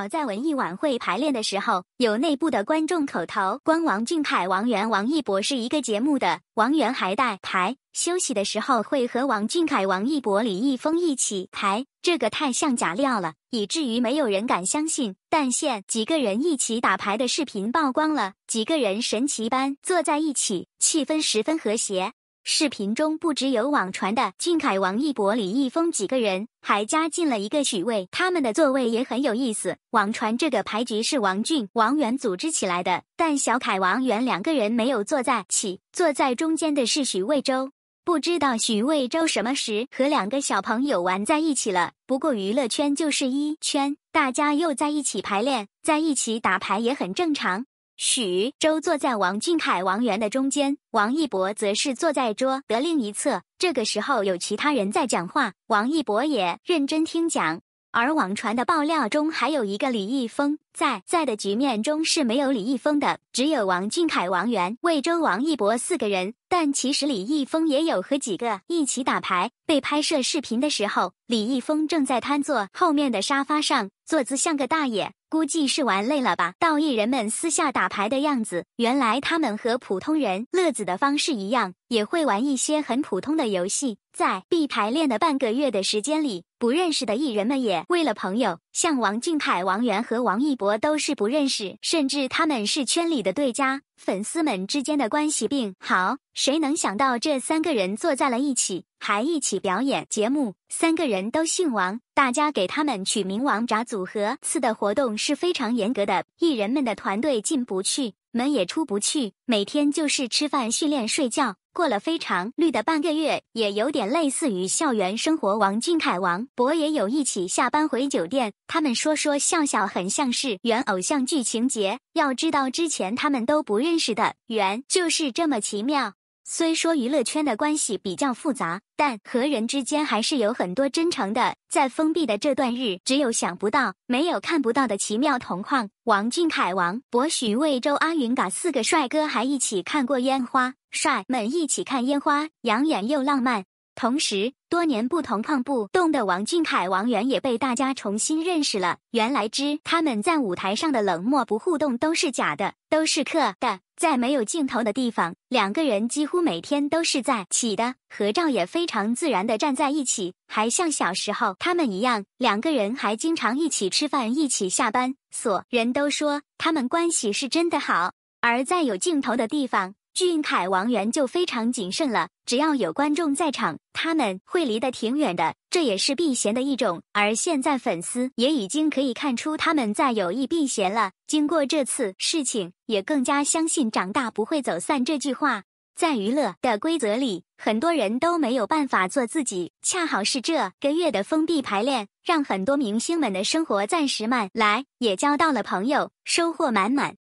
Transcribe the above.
早在文艺晚会排练的时候，有内部的观众口头说王俊凯、王源、王一博是一个节目的。王源还带牌，休息的时候会和王俊凯、王一博、李易峰一起排。这个太像假料了，以至于没有人敢相信。但现几个人一起打牌的视频曝光了，几个人神奇般坐在一起，气氛十分和谐。视频中不只有网传的俊凯、王一博、李易峰几个人，还加进了一个许巍，他们的座位也很有意思。网传这个牌局是王俊、王源组织起来的，但小凯、王源两个人没有坐在起，坐在中间的是许魏洲。不知道许魏洲什么时和两个小朋友玩在一起了。不过娱乐圈就是一圈，大家又在一起排练，在一起打牌也很正常。许周坐在王俊凯、王源的中间，王一博则是坐在桌的另一侧。这个时候有其他人在讲话，王一博也认真听讲。而网传的爆料中还有一个李易峰。在在的局面中是没有李易峰的，只有王俊凯、王源、魏周、王一博四个人。但其实李易峰也有和几个一起打牌，被拍摄视频的时候，李易峰正在瘫坐后面的沙发上，坐姿像个大爷，估计是玩累了吧。到艺人们私下打牌的样子，原来他们和普通人乐子的方式一样，也会玩一些很普通的游戏。在闭排练的半个月的时间里，不认识的艺人们也为了朋友。像王俊凯、王源和王一博都是不认识，甚至他们是圈里的对家，粉丝们之间的关系并好。谁能想到这三个人坐在了一起，还一起表演节目？三个人都姓王，大家给他们取名“王炸组合”。次的活动是非常严格的，艺人们的团队进不去，门也出不去，每天就是吃饭、训练、睡觉。过了非常绿的半个月，也有点类似于校园生活。王俊凯、王博也有一起下班回酒店，他们说说笑笑，很像是原偶像剧情节。要知道，之前他们都不认识的，缘就是这么奇妙。虽说娱乐圈的关系比较复杂，但和人之间还是有很多真诚的。在封闭的这段日，只有想不到，没有看不到的奇妙同框。王俊凯、王博、许魏洲、阿云嘎四个帅哥还一起看过烟花，帅们一起看烟花，养眼又浪漫。同时，多年不同框、不动的王俊凯、王源也被大家重新认识了。原来，之他们在舞台上的冷漠不互动都是假的，都是刻的。在没有镜头的地方，两个人几乎每天都是在起的，合照也非常自然的站在一起，还像小时候他们一样。两个人还经常一起吃饭、一起下班。所人都说他们关系是真的好。而在有镜头的地方。俊凯、王源就非常谨慎了，只要有观众在场，他们会离得挺远的，这也是避嫌的一种。而现在粉丝也已经可以看出他们在有意避嫌了。经过这次事情，也更加相信“长大不会走散”这句话。在娱乐的规则里，很多人都没有办法做自己。恰好是这个月的封闭排练，让很多明星们的生活暂时慢来，也交到了朋友，收获满满。